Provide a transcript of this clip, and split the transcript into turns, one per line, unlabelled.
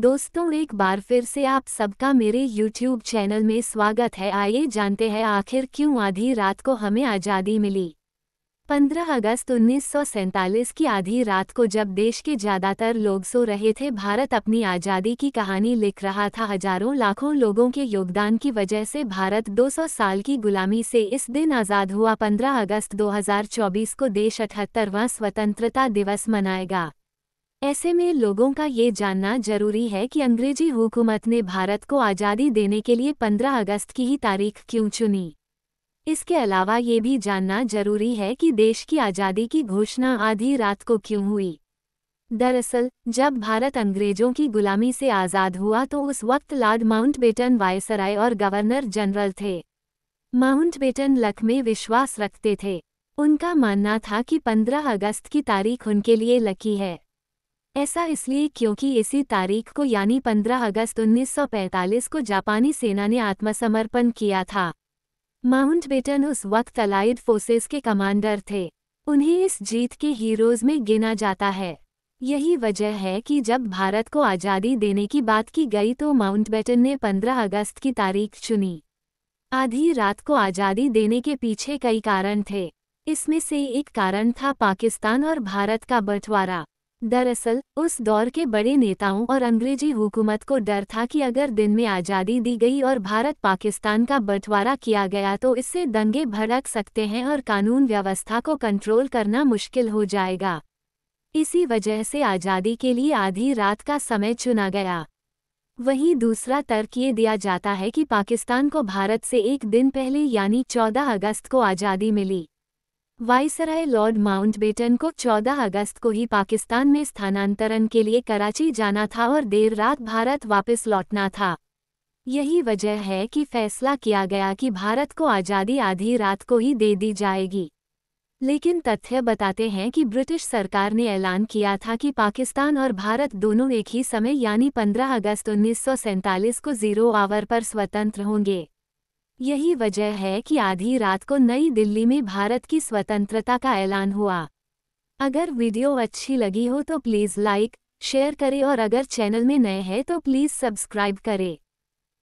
दोस्तों एक बार फिर से आप सबका मेरे YouTube चैनल में स्वागत है आइए जानते हैं आखिर क्यों आधी रात को हमें आज़ादी मिली 15 अगस्त उन्नीस की आधी रात को जब देश के ज़्यादातर लोग सो रहे थे भारत अपनी आज़ादी की कहानी लिख रहा था हजारों लाखों लोगों के योगदान की वजह से भारत 200 साल की गुलामी से इस दिन आज़ाद हुआ 15 अगस्त 2024 को देश अठहत्तरवां स्वतंत्रता दिवस मनाएगा ऐसे में लोगों का ये जानना जरूरी है कि अंग्रेजी हुकूमत ने भारत को आज़ादी देने के लिए 15 अगस्त की ही तारीख क्यों चुनी इसके अलावा ये भी जानना जरूरी है कि देश की आज़ादी की घोषणा आधी रात को क्यों हुई दरअसल जब भारत अंग्रेजों की गुलामी से आज़ाद हुआ तो उस वक्त लॉर्ड माउंटबेटन वायसराय और गवर्नर जनरल थे माउंटबेटन लख में विश्वास रखते थे उनका मानना था कि 15 अगस्त की तारीख उनके लिए लकी है ऐसा इसलिए क्योंकि इसी तारीख को यानी 15 अगस्त 1945 को जापानी सेना ने आत्मसमर्पण किया था माउंट बेटन उस वक्त अलाइड फोर्सेस के कमांडर थे उन्हें इस जीत के हीरोज में गिना जाता है यही वजह है कि जब भारत को आज़ादी देने की बात की गई तो माउंटबेटन ने 15 अगस्त की तारीख चुनी आधी रात को आज़ादी देने के पीछे कई कारण थे इसमें से एक कारण था पाकिस्तान और भारत का बंटवारा दरअसल उस दौर के बड़े नेताओं और अंग्रेजी हुकूमत को डर था कि अगर दिन में आज़ादी दी गई और भारत पाकिस्तान का बंटवारा किया गया तो इससे दंगे भड़क सकते हैं और कानून व्यवस्था को कंट्रोल करना मुश्किल हो जाएगा इसी वजह से आज़ादी के लिए आधी रात का समय चुना गया वहीं दूसरा तर्क ये दिया जाता है कि पाकिस्तान को भारत से एक दिन पहले यानी 14 अगस्त को आज़ादी मिली वाइसराय लॉर्ड माउंटबेटन को 14 अगस्त को ही पाकिस्तान में स्थानांतरण के लिए कराची जाना था और देर रात भारत वापस लौटना था यही वजह है कि फैसला किया गया कि भारत को आज़ादी आधी रात को ही दे दी जाएगी लेकिन तथ्य बताते हैं कि ब्रिटिश सरकार ने ऐलान किया था कि पाकिस्तान और भारत दोनों एक ही समय यानी 15 अगस्त उन्नीस को ज़ीरो आवर पर स्वतंत्र होंगे यही वजह है कि आधी रात को नई दिल्ली में भारत की स्वतंत्रता का ऐलान हुआ अगर वीडियो अच्छी लगी हो तो प्लीज़ लाइक शेयर करें और अगर चैनल में नए हैं तो प्लीज़ सब्सक्राइब करें